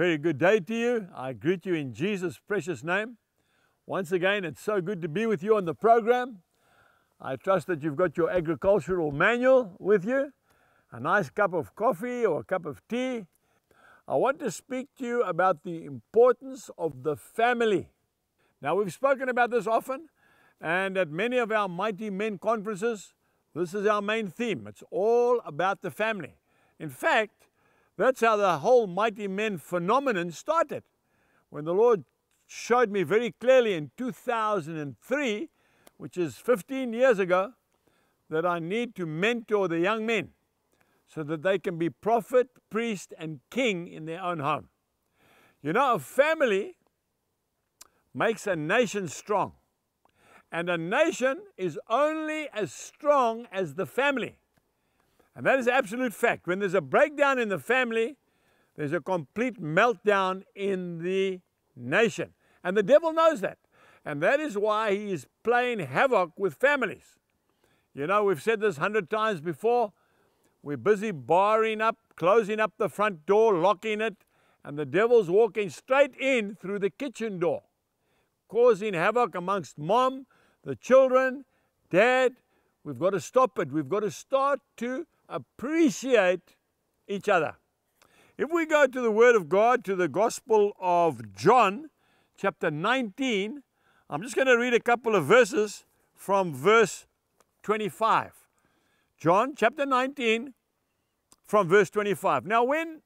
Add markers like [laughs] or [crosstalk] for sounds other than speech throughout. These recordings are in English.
very good day to you. I greet you in Jesus' precious name. Once again, it's so good to be with you on the program. I trust that you've got your agricultural manual with you, a nice cup of coffee or a cup of tea. I want to speak to you about the importance of the family. Now, we've spoken about this often, and at many of our Mighty Men conferences, this is our main theme. It's all about the family. In fact, that's how the whole mighty men phenomenon started. When the Lord showed me very clearly in 2003, which is 15 years ago, that I need to mentor the young men so that they can be prophet, priest, and king in their own home. You know, a family makes a nation strong, and a nation is only as strong as the family. And that is absolute fact. When there's a breakdown in the family, there's a complete meltdown in the nation. And the devil knows that. And that is why he is playing havoc with families. You know, we've said this hundred times before. We're busy barring up, closing up the front door, locking it, and the devil's walking straight in through the kitchen door, causing havoc amongst mom, the children, dad. We've got to stop it. We've got to start to appreciate each other. If we go to the Word of God, to the Gospel of John, chapter 19, I'm just going to read a couple of verses from verse 25. John chapter 19, from verse 25. Now, when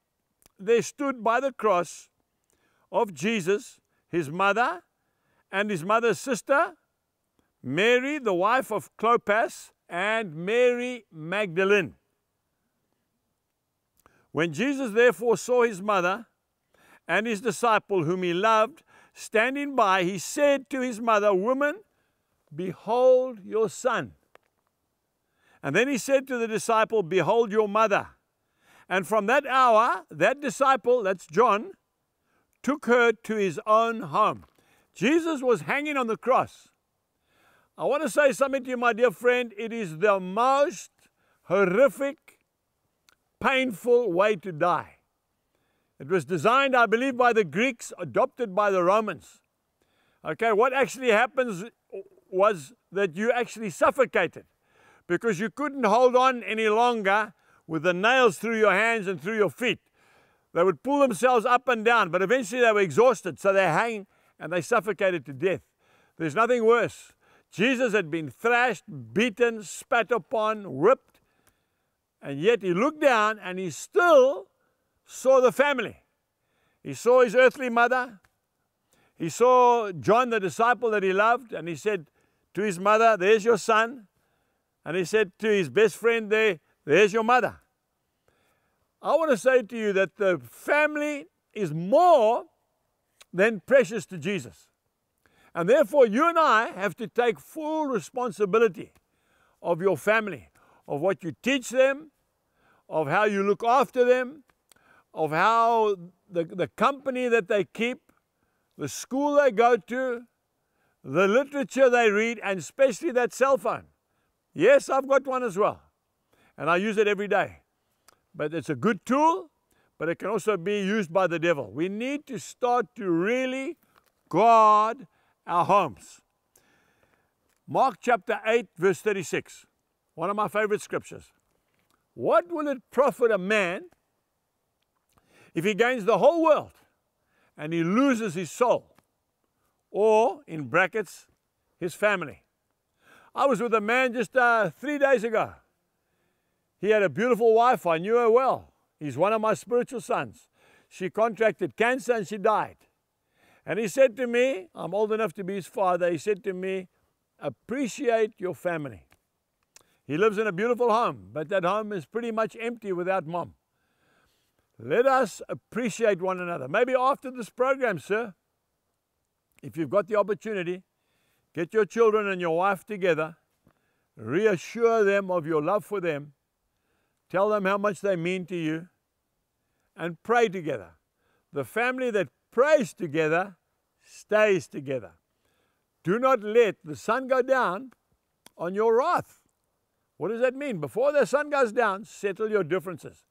they stood by the cross of Jesus, his mother and his mother's sister, Mary, the wife of Clopas, and Mary Magdalene. When Jesus therefore saw his mother and his disciple whom he loved standing by, he said to his mother, Woman, behold your son. And then he said to the disciple, Behold your mother. And from that hour, that disciple, that's John, took her to his own home. Jesus was hanging on the cross. I want to say something to you, my dear friend. It is the most horrific painful way to die. It was designed, I believe, by the Greeks, adopted by the Romans. Okay, what actually happens was that you actually suffocated because you couldn't hold on any longer with the nails through your hands and through your feet. They would pull themselves up and down, but eventually they were exhausted, so they hang and they suffocated to death. There's nothing worse. Jesus had been thrashed, beaten, spat upon, whipped, and yet he looked down and he still saw the family. He saw his earthly mother. He saw John, the disciple that he loved, and he said to his mother, There's your son. And he said to his best friend there, There's your mother. I want to say to you that the family is more than precious to Jesus. And therefore, you and I have to take full responsibility of your family, of what you teach them, of how you look after them, of how the, the company that they keep, the school they go to, the literature they read, and especially that cell phone. Yes, I've got one as well, and I use it every day. But it's a good tool, but it can also be used by the devil. We need to start to really guard our homes. Mark chapter 8, verse 36, one of my favorite scriptures. What will it profit a man if he gains the whole world and he loses his soul or, in brackets, his family? I was with a man just uh, three days ago. He had a beautiful wife. I knew her well. He's one of my spiritual sons. She contracted cancer and she died. And he said to me, I'm old enough to be his father. He said to me, Appreciate your family. He lives in a beautiful home, but that home is pretty much empty without mom. Let us appreciate one another. Maybe after this program, sir, if you've got the opportunity, get your children and your wife together, reassure them of your love for them, tell them how much they mean to you, and pray together. The family that prays together stays together. Do not let the sun go down on your wrath. What does that mean? Before the sun goes down, settle your differences.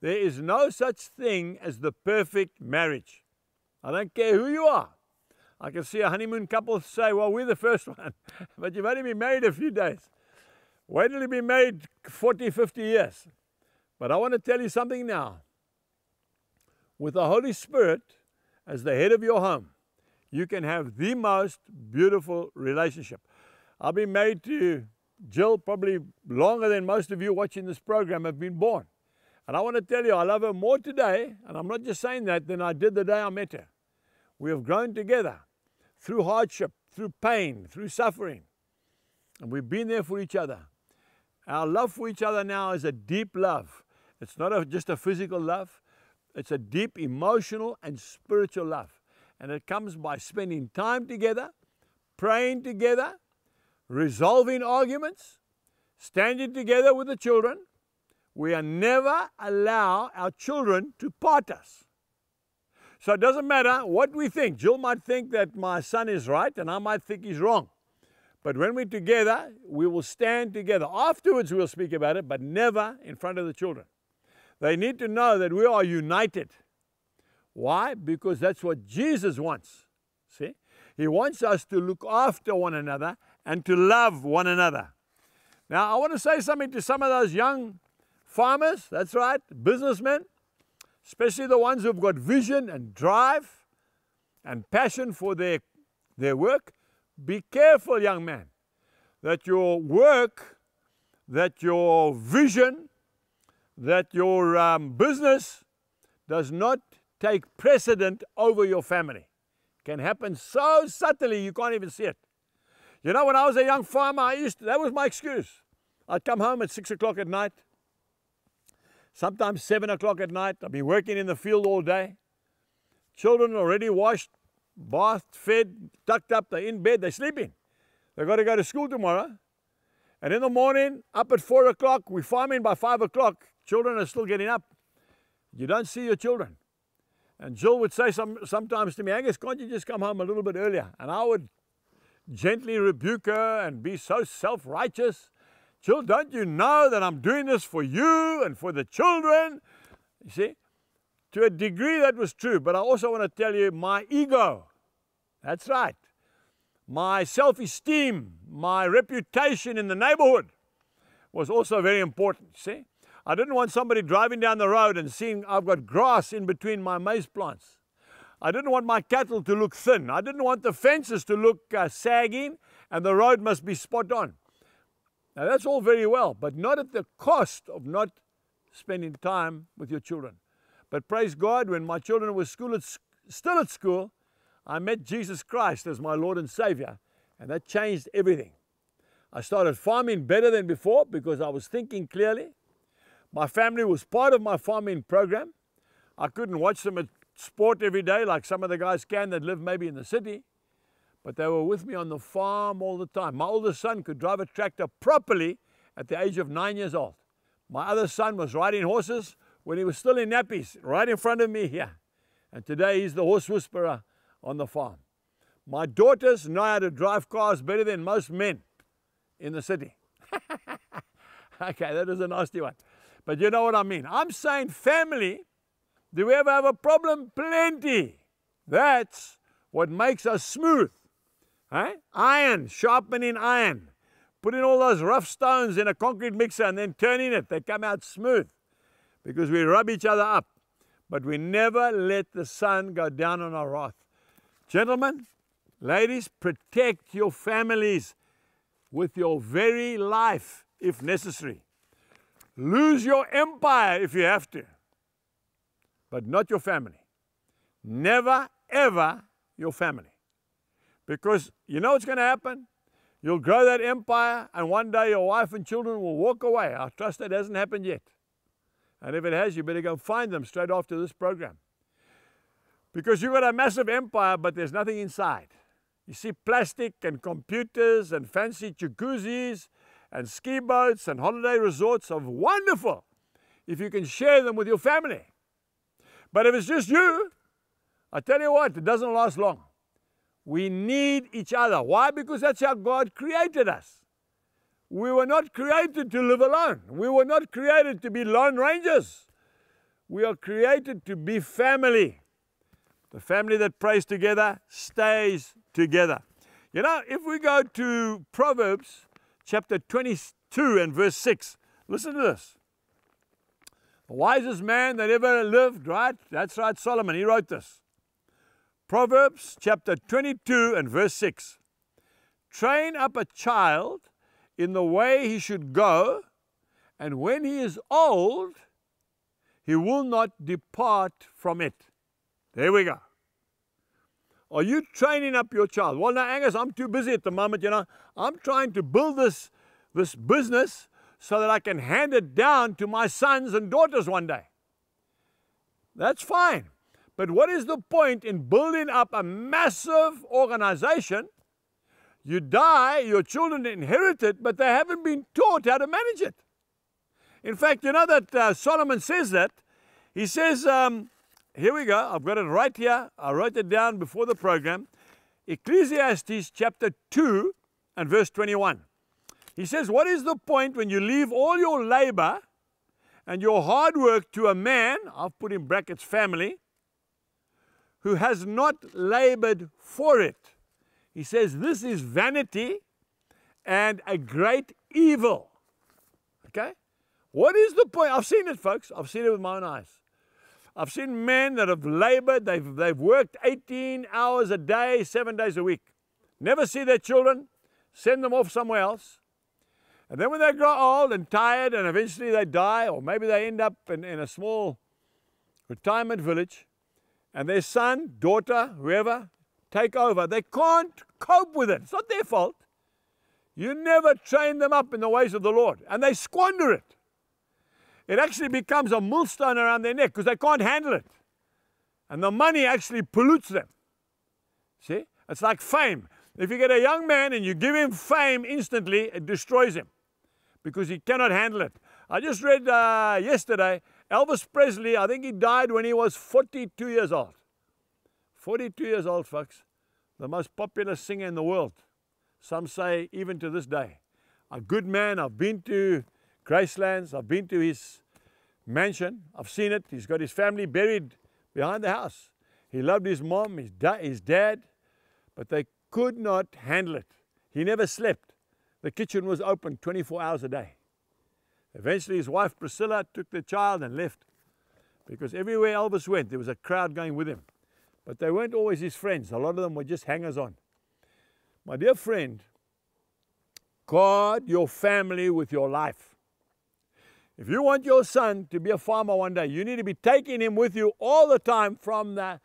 There is no such thing as the perfect marriage. I don't care who you are. I can see a honeymoon couple say, well, we're the first [laughs] one, but you've only been married a few days. Wait till you've been married 40, 50 years. But I want to tell you something now. With the Holy Spirit as the head of your home, you can have the most beautiful relationship. I've been married to Jill, probably longer than most of you watching this program have been born. And I want to tell you, I love her more today, and I'm not just saying that, than I did the day I met her. We have grown together through hardship, through pain, through suffering. And we've been there for each other. Our love for each other now is a deep love. It's not a, just a physical love, it's a deep emotional and spiritual love. And it comes by spending time together, praying together, resolving arguments, standing together with the children. We are never allow our children to part us. So it doesn't matter what we think. Jill might think that my son is right and I might think he's wrong. But when we're together, we will stand together. Afterwards, we'll speak about it, but never in front of the children. They need to know that we are united. Why? Because that's what Jesus wants. See? He wants us to look after one another and to love one another. Now, I want to say something to some of those young farmers, that's right, businessmen, especially the ones who've got vision and drive and passion for their, their work. Be careful, young man, that your work, that your vision, that your um, business does not take precedent over your family. It can happen so subtly you can't even see it. You know, when I was a young farmer, I used to, that was my excuse. I'd come home at six o'clock at night, sometimes seven o'clock at night. I'd be working in the field all day. Children already washed, bathed, fed, tucked up, they're in bed, they're sleeping. They've got to go to school tomorrow. And in the morning, up at four o'clock, we're farming by five o'clock. Children are still getting up. You don't see your children. And Jill would say some, sometimes to me, Angus, can't you just come home a little bit earlier? And I would gently rebuke her and be so self righteous. Jill, don't you know that I'm doing this for you and for the children? You see, to a degree that was true, but I also want to tell you my ego. That's right. My self esteem, my reputation in the neighborhood was also very important. See, I didn't want somebody driving down the road and seeing I've got grass in between my maize plants. I didn't want my cattle to look thin. I didn't want the fences to look uh, sagging and the road must be spot on. Now that's all very well, but not at the cost of not spending time with your children. But praise God, when my children were school at, still at school, I met Jesus Christ as my Lord and Savior, and that changed everything. I started farming better than before because I was thinking clearly. My family was part of my farming program. I couldn't watch them at sport every day like some of the guys can that live maybe in the city. But they were with me on the farm all the time. My oldest son could drive a tractor properly at the age of nine years old. My other son was riding horses when he was still in nappies, right in front of me here. And today he's the horse whisperer on the farm. My daughters know how to drive cars better than most men in the city. [laughs] okay, that is a nasty one. But you know what I mean. I'm saying family do we ever have a problem? Plenty. That's what makes us smooth. Eh? Iron, sharpening iron. Putting all those rough stones in a concrete mixer and then turning it, they come out smooth because we rub each other up. But we never let the sun go down on our wrath. Gentlemen, ladies, protect your families with your very life if necessary. Lose your empire if you have to but not your family. Never, ever your family. Because you know what's going to happen? You'll grow that empire, and one day your wife and children will walk away. I trust that hasn't happened yet. And if it has, you better go find them straight after this program. Because you've got a massive empire, but there's nothing inside. You see plastic and computers and fancy jacuzzis and ski boats and holiday resorts are wonderful if you can share them with your family. But if it's just you, I tell you what, it doesn't last long. We need each other. Why? Because that's how God created us. We were not created to live alone. We were not created to be lone rangers. We are created to be family. The family that prays together stays together. You know, if we go to Proverbs chapter 22 and verse 6, listen to this. The wisest man that ever lived, right? That's right, Solomon, he wrote this. Proverbs chapter 22 and verse 6. Train up a child in the way he should go, and when he is old, he will not depart from it. There we go. Are you training up your child? Well, now, Angus, I'm too busy at the moment, you know. I'm trying to build this, this business so that I can hand it down to my sons and daughters one day. That's fine. But what is the point in building up a massive organization? You die, your children inherit it, but they haven't been taught how to manage it. In fact, you know that uh, Solomon says that. He says, um, here we go, I've got it right here. I wrote it down before the program. Ecclesiastes chapter 2 and verse 21. He says, What is the point when you leave all your labor and your hard work to a man, I've put in brackets family, who has not labored for it? He says, This is vanity and a great evil. Okay? What is the point? I've seen it, folks. I've seen it with my own eyes. I've seen men that have labored, they've, they've worked 18 hours a day, seven days a week. Never see their children, send them off somewhere else. And then when they grow old and tired and eventually they die, or maybe they end up in, in a small retirement village, and their son, daughter, whoever, take over. They can't cope with it. It's not their fault. You never train them up in the ways of the Lord, and they squander it. It actually becomes a millstone around their neck because they can't handle it. And the money actually pollutes them. See? It's like fame. If you get a young man and you give him fame instantly, it destroys him because he cannot handle it. I just read uh, yesterday, Elvis Presley, I think he died when he was 42 years old. 42 years old, folks. The most popular singer in the world. Some say even to this day. A good man. I've been to Gracelands. I've been to his mansion. I've seen it. He's got his family buried behind the house. He loved his mom, his, da his dad, but they could not handle it. He never slept. The kitchen was open 24 hours a day. Eventually his wife Priscilla took the child and left because everywhere Elvis went there was a crowd going with him. But they weren't always his friends. A lot of them were just hangers-on. My dear friend, guard your family with your life. If you want your son to be a farmer one day, you need to be taking him with you all the time from the,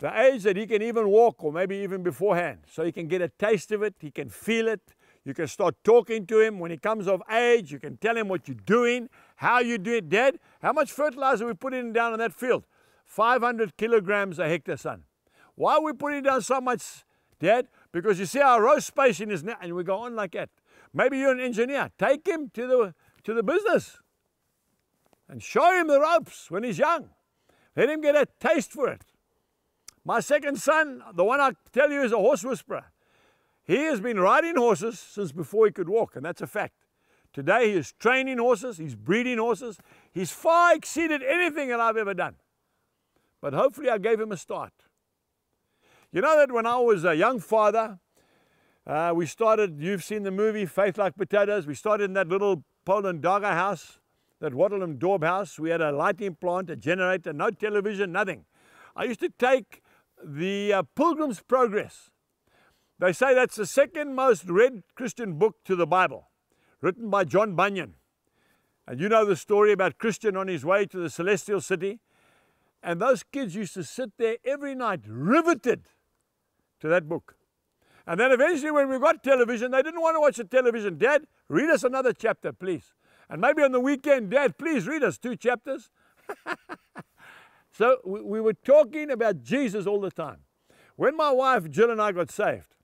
the age that he can even walk or maybe even beforehand. So he can get a taste of it, he can feel it, you can start talking to him when he comes of age. You can tell him what you're doing, how you do it, Dad. How much fertilizer we putting down in that field? 500 kilograms a hectare, son. Why are we putting down so much, Dad? Because you see our row spacing is now, and we go on like that. Maybe you're an engineer. Take him to the, to the business and show him the ropes when he's young. Let him get a taste for it. My second son, the one I tell you is a horse whisperer. He has been riding horses since before he could walk, and that's a fact. Today he is training horses, he's breeding horses. He's far exceeded anything that I've ever done. But hopefully I gave him a start. You know that when I was a young father, uh, we started, you've seen the movie Faith Like Potatoes, we started in that little Poland Daga house, that Wattleham Daub house. We had a lighting plant, a generator, no television, nothing. I used to take the uh, Pilgrim's Progress they say that's the second most read Christian book to the Bible, written by John Bunyan. And you know the story about Christian on his way to the celestial city. And those kids used to sit there every night, riveted to that book. And then eventually, when we got television, they didn't want to watch the television. Dad, read us another chapter, please. And maybe on the weekend, Dad, please read us two chapters. [laughs] so we, were talking about Jesus all the time. When my wife Jill and I got saved,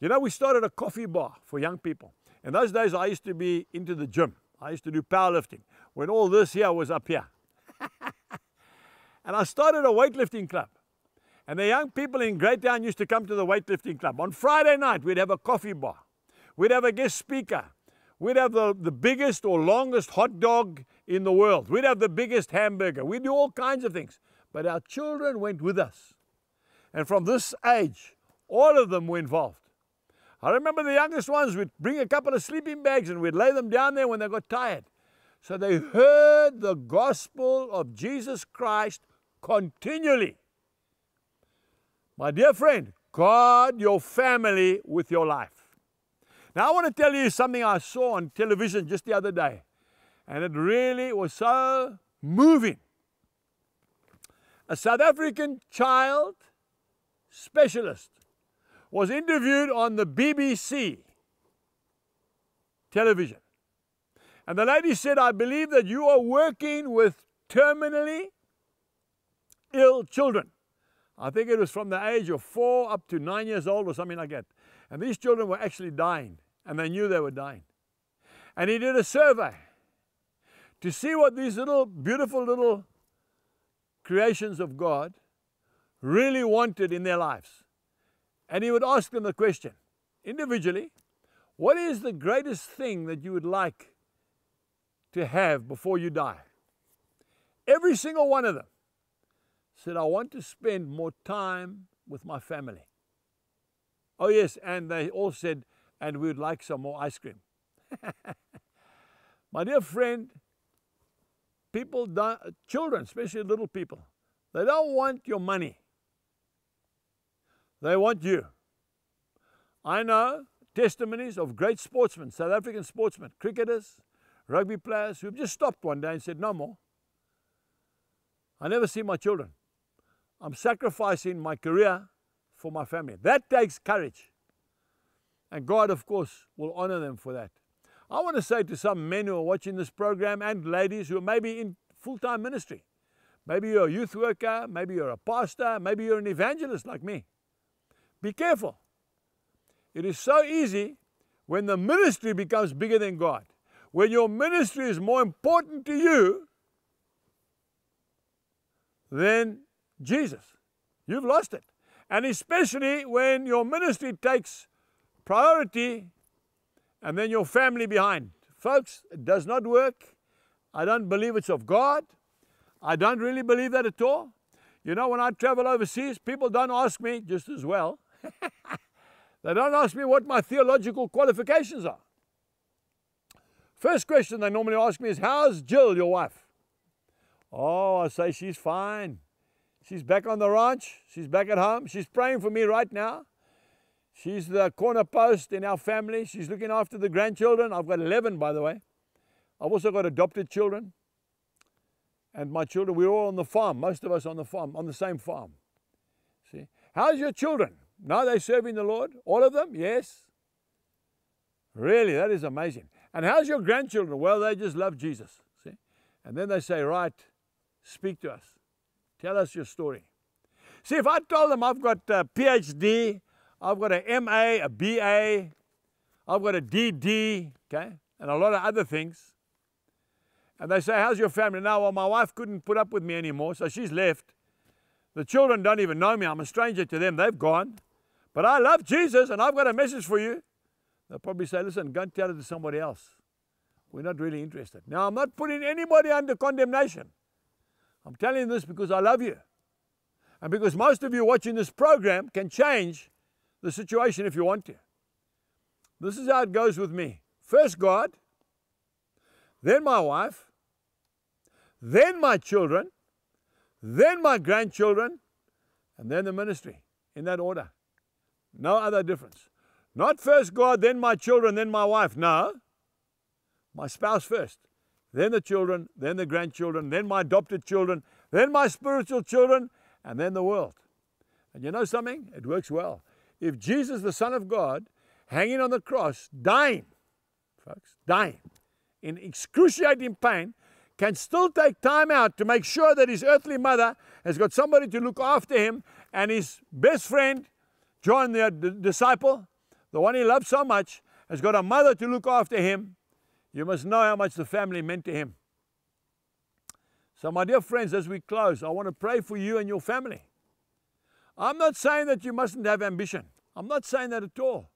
you know, we started a coffee bar for young people. In those days, I used to be into the gym. I used to do powerlifting when all this here was up here. [laughs] and I started a weightlifting club. And the young people in Great Town used to come to the weightlifting club. On Friday night, we'd have a coffee bar. We'd have a guest speaker. We'd have the, the biggest or longest hot dog in the world. We'd have the biggest hamburger. We'd do all kinds of things. But our children went with us. And from this age, all of them were involved. I remember the youngest ones, would bring a couple of sleeping bags and we'd lay them down there when they got tired. So they heard the gospel of Jesus Christ continually. My dear friend, guard your family with your life. Now, I want to tell you something I saw on television just the other day, and it really was so moving. A South African child specialist was interviewed on the BBC television. And the lady said, I believe that you are working with terminally ill children. I think it was from the age of four up to nine years old or something like that. And these children were actually dying, and they knew they were dying. And he did a survey to see what these little, beautiful little creations of God really wanted in their lives and he would ask them the question individually what is the greatest thing that you would like to have before you die? Every single one of them said, I want to spend more time with my family. Oh, yes, and they all said, and we would like some more ice cream. [laughs] my dear friend, people, children, especially little people, they don't want your money. They want you. I know testimonies of great sportsmen, South African sportsmen, cricketers, rugby players, who've just stopped one day and said, no more. I never see my children. I'm sacrificing my career for my family. That takes courage. And God, of course, will honor them for that. I want to say to some men who are watching this program and ladies who are maybe in full time ministry. Maybe you're a youth worker, maybe you're a pastor, maybe you're an evangelist like me. Be careful. It is so easy when the ministry becomes bigger than God, when your ministry is more important to you than Jesus. You've lost it. And especially when your ministry takes priority and then your family behind. Folks, it does not work. I don't believe it's of God. I don't really believe that at all. You know, when I travel overseas, people don't ask me, just as well, they don't ask me what my theological qualifications are. First question they normally ask me is, How's Jill, your wife? Oh, I say, She's fine. She's back on the ranch. She's back at home. She's praying for me right now. She's the corner post in our family. She's looking after the grandchildren. I've got 11, by the way. I've also got adopted children. And my children, we're all on the farm, most of us on the farm, on the same farm. See? How's your children? Now they're serving the Lord. All of them? Yes. Really, that is amazing. And how's your grandchildren? Well, they just love Jesus. See? And then they say, Right, speak to us. Tell us your story. See, if I told them I've got a PhD, I've got a MA, a BA, I've got a DD, okay, and a lot of other things. And they say, How's your family now? Well, my wife couldn't put up with me anymore, so she's left. The children don't even know me. I'm a stranger to them. They've gone. But I love Jesus and I've got a message for you. They'll probably say, listen, go and tell it to somebody else. We're not really interested. Now, I'm not putting anybody under condemnation. I'm telling you this because I love you. And because most of you watching this program can change the situation if you want to. This is how it goes with me. First God, then my wife, then my children, then my grandchildren, and then the ministry in that order. No other difference. Not first God, then my children, then my wife. No. My spouse first, then the children, then the grandchildren, then my adopted children, then my spiritual children, and then the world. And you know something? It works well. If Jesus, the Son of God, hanging on the cross, dying, folks, dying, in excruciating pain, can still take time out to make sure that his earthly mother has got somebody to look after him and his best friend John, uh, the disciple, the one he loved so much, has got a mother to look after him. You must know how much the family meant to him. So, my dear friends, as we close, I want to pray for you and your family. I'm not saying that you mustn't have ambition. I'm not saying that at all.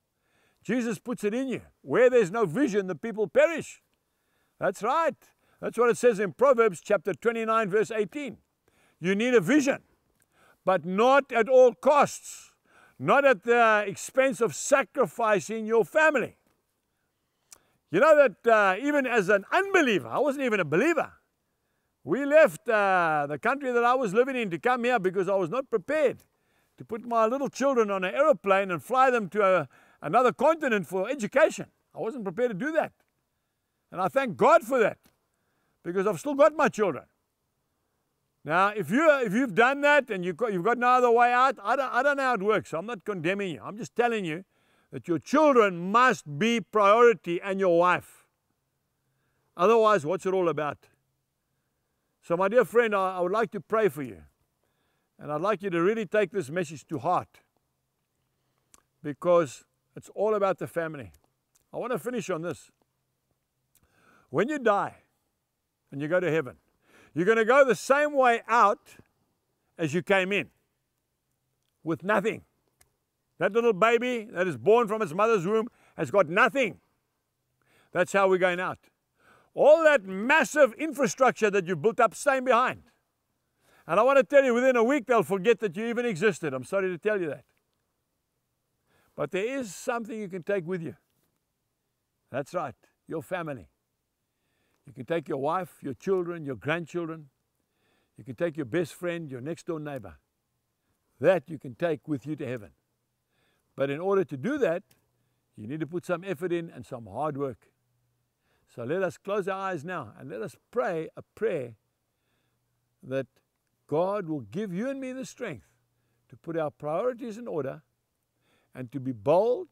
Jesus puts it in you. Where there's no vision, the people perish. That's right. That's what it says in Proverbs chapter 29, verse 18. You need a vision, but not at all costs not at the expense of sacrificing your family. You know that uh, even as an unbeliever, I wasn't even a believer. We left uh, the country that I was living in to come here because I was not prepared to put my little children on an aeroplane and fly them to a, uh, another continent for education. I wasn't prepared to do that. And I thank God for that because I've still got my children. Now, if, you, if you've done that and you've got, you've got no other way out, I don't, I don't know how it works. I'm not condemning you. I'm just telling you that your children must be priority and your wife. Otherwise, what's it all about? So, my dear friend, I, I would like to pray for you. And I'd like you to really take this message to heart because it's all about the family. I want to finish on this. When you die and you go to heaven, you're going to go the same way out as you came in with nothing. That little baby that is born from its mother's womb has got nothing. That's how we're going out. All that massive infrastructure that you built up, staying behind. And I want to tell you, within a week, they'll forget that you even existed. I'm sorry to tell you that. But there is something you can take with you. That's right, your family. You can take your wife, your children, your grandchildren. You can take your best friend, your next door neighbor. That you can take with you to heaven. But in order to do that, you need to put some effort in and some hard work. So let us close our eyes now and let us pray a prayer that God will give you and me the strength to put our priorities in order and to be bold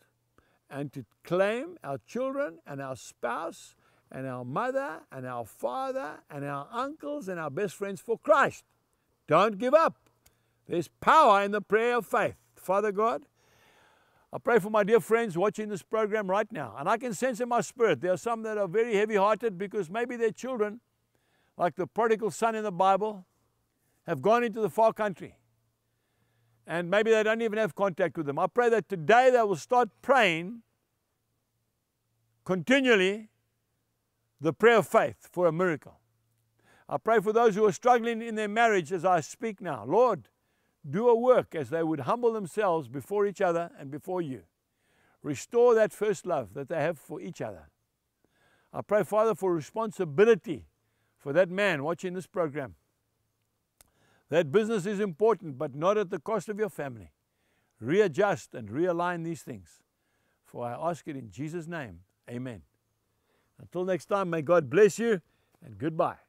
and to claim our children and our spouse and our mother and our father and our uncles and our best friends for Christ. Don't give up. There's power in the prayer of faith. Father God, I pray for my dear friends watching this program right now. And I can sense in my spirit there are some that are very heavy hearted because maybe their children, like the prodigal son in the Bible, have gone into the far country. And maybe they don't even have contact with them. I pray that today they will start praying continually the prayer of faith for a miracle. I pray for those who are struggling in their marriage as I speak now. Lord, do a work as they would humble themselves before each other and before you. Restore that first love that they have for each other. I pray, Father, for responsibility for that man watching this program. That business is important, but not at the cost of your family. Readjust and realign these things. For I ask it in Jesus' name. Amen. Until next time, may God bless you and goodbye.